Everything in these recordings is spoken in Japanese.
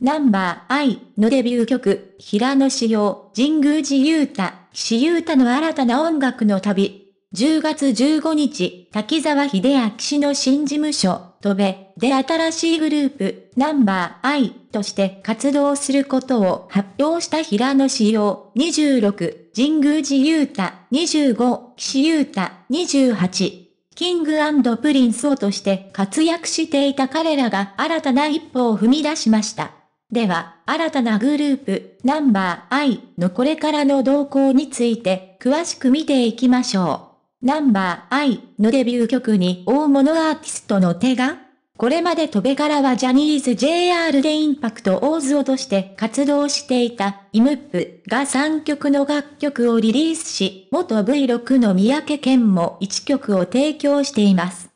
ナンバー I のデビュー曲、平野紫耀、神宮寺勇太、岸勇太の新たな音楽の旅。10月15日、滝沢秀明氏の新事務所、とべ、で新しいグループ、ナンバー I として活動することを発表した平野紫耀、26、神宮寺勇太、25、岸優太、28。キングプリンスをとして活躍していた彼らが新たな一歩を踏み出しました。では、新たなグループ、ナンバー i のこれからの動向について、詳しく見ていきましょう。ナンバー i のデビュー曲に大物アーティストの手がこれまで飛べからはジャニーズ JR でインパクト大津をとして活動していたイムップが3曲の楽曲をリリースし、元 V6 の三宅健も1曲を提供しています。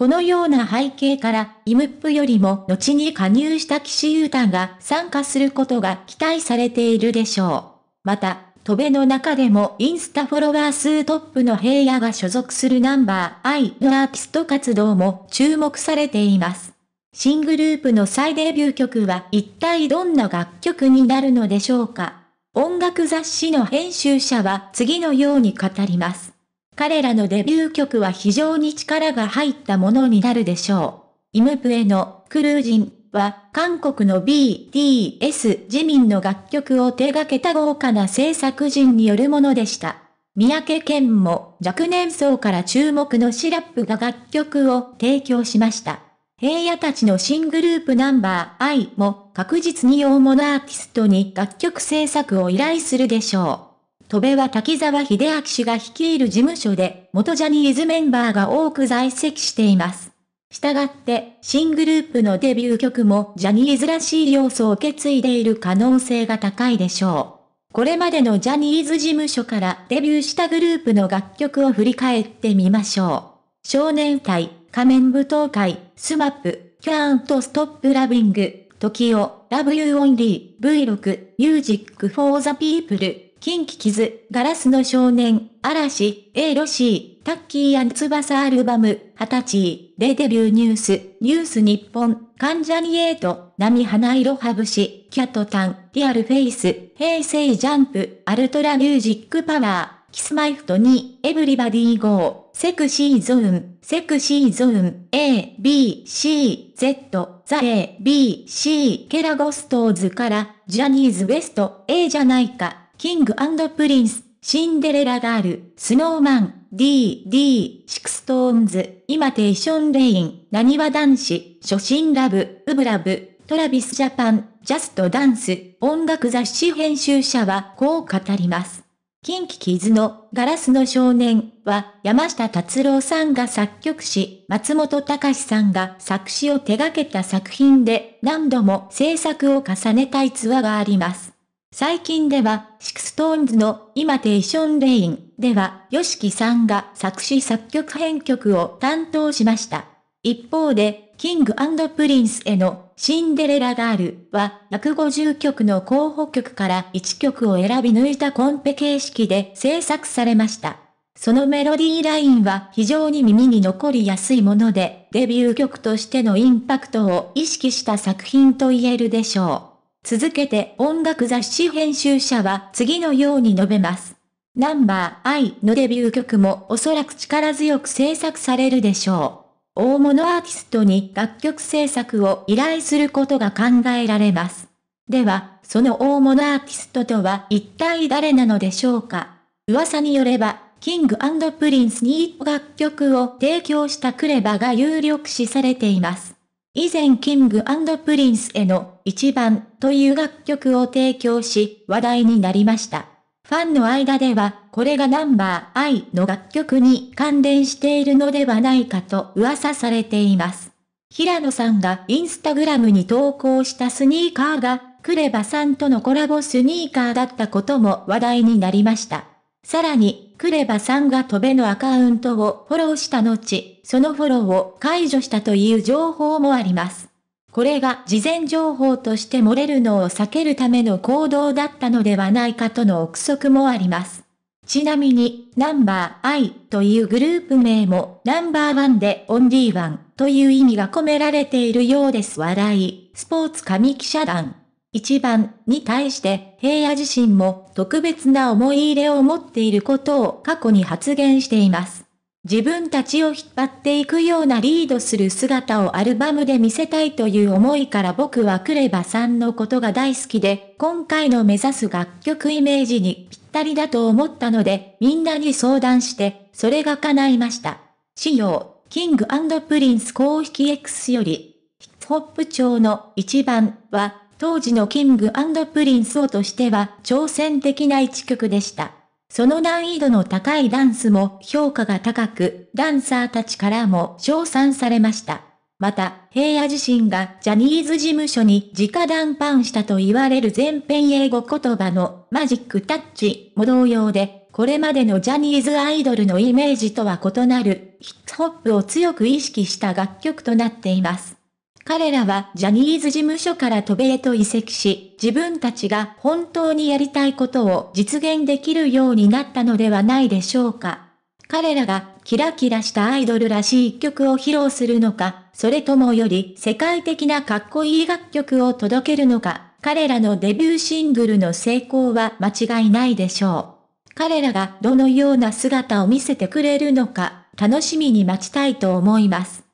このような背景から、イムップよりも後に加入した岸優太が参加することが期待されているでしょう。また、戸ベの中でもインスタフォロワー数トップの平野が所属するナンバー I のアーティスト活動も注目されています。新グループの再デビュー曲は一体どんな楽曲になるのでしょうか音楽雑誌の編集者は次のように語ります。彼らのデビュー曲は非常に力が入ったものになるでしょう。イムプエのクルージンは韓国の BTS 自民の楽曲を手掛けた豪華な制作人によるものでした。三宅健も若年層から注目のシラップが楽曲を提供しました。平野たちの新グループナンバー I も確実に大物アーティストに楽曲制作を依頼するでしょう。戸部は滝沢秀明氏が率いる事務所で、元ジャニーズメンバーが多く在籍しています。したがって、新グループのデビュー曲もジャニーズらしい要素を受け継いでいる可能性が高いでしょう。これまでのジャニーズ事務所からデビューしたグループの楽曲を振り返ってみましょう。少年隊、仮面舞踏会、スマップ、キャーンとストップラビング、時を、オ、ラブユーオンリー、V6、ミュージックフォーザピープル、近畿傷、ガラスの少年、嵐、A ロシー、タッキー翼アルバム、20歳、でデビューニュース、ニュース日本、関ジャニエイト、波花色ハブシ、キャットタン、リアルフェイス、平成ジャンプ、アルトラミュージックパワー、キスマイフト2、エブリバディゴー、セクシーゾーン、セクシーゾーン、A、B、C、Z、ザ A、B、C、ケラゴストーズから、ジャニーズウ e スト、A じゃないか。キングプリンス、シンデレラガール、スノーマン、DD、シクストーンズ、イマテーションレイン、なにわ男子、初心ラブ、ウブラブ、トラビスジャパン、ジャストダンス、音楽雑誌編集者はこう語ります。近畿キズのガラスの少年は山下達郎さんが作曲し、松本隆さんが作詞を手掛けた作品で何度も制作を重ねた逸話があります。最近では、シクストーンズの今テーションレインでは、ヨシキさんが作詞作曲編曲を担当しました。一方で、キングプリンスへのシンデレラガールは150曲の候補曲から1曲を選び抜いたコンペ形式で制作されました。そのメロディーラインは非常に耳に残りやすいもので、デビュー曲としてのインパクトを意識した作品と言えるでしょう。続けて音楽雑誌編集者は次のように述べます。ナンバー I のデビュー曲もおそらく力強く制作されるでしょう。大物アーティストに楽曲制作を依頼することが考えられます。では、その大物アーティストとは一体誰なのでしょうか噂によれば、キングプリンスに楽曲を提供したクレバが有力視されています。以前キングプリンスへの一番という楽曲を提供し話題になりました。ファンの間ではこれがナンバーイの楽曲に関連しているのではないかと噂されています。平野さんがインスタグラムに投稿したスニーカーがクレバさんとのコラボスニーカーだったことも話題になりました。さらに、クレバさんがトベのアカウントをフォローした後、そのフォローを解除したという情報もあります。これが事前情報として漏れるのを避けるための行動だったのではないかとの憶測もあります。ちなみに、ナンバー I というグループ名も、ナンバーワンでオンリーワンという意味が込められているようです。笑い、スポーツ紙記者団。1番に対して平野自身も特別な思い入れを持っていることを過去に発言しています。自分たちを引っ張っていくようなリードする姿をアルバムで見せたいという思いから僕はクレバさんのことが大好きで、今回の目指す楽曲イメージにぴったりだと思ったので、みんなに相談して、それが叶いました。仕様、キングプリンス公式 X より、ヒップホップ調の一番は、当時のキングプリンスをとしては挑戦的な一曲でした。その難易度の高いダンスも評価が高く、ダンサーたちからも称賛されました。また、平野自身がジャニーズ事務所に直談判したと言われる全編英語言葉のマジックタッチも同様で、これまでのジャニーズアイドルのイメージとは異なるヒップホップを強く意識した楽曲となっています。彼らはジャニーズ事務所から渡米へと移籍し、自分たちが本当にやりたいことを実現できるようになったのではないでしょうか。彼らがキラキラしたアイドルらしい一曲を披露するのか、それともより世界的なかっこいい楽曲を届けるのか、彼らのデビューシングルの成功は間違いないでしょう。彼らがどのような姿を見せてくれるのか、楽しみに待ちたいと思います。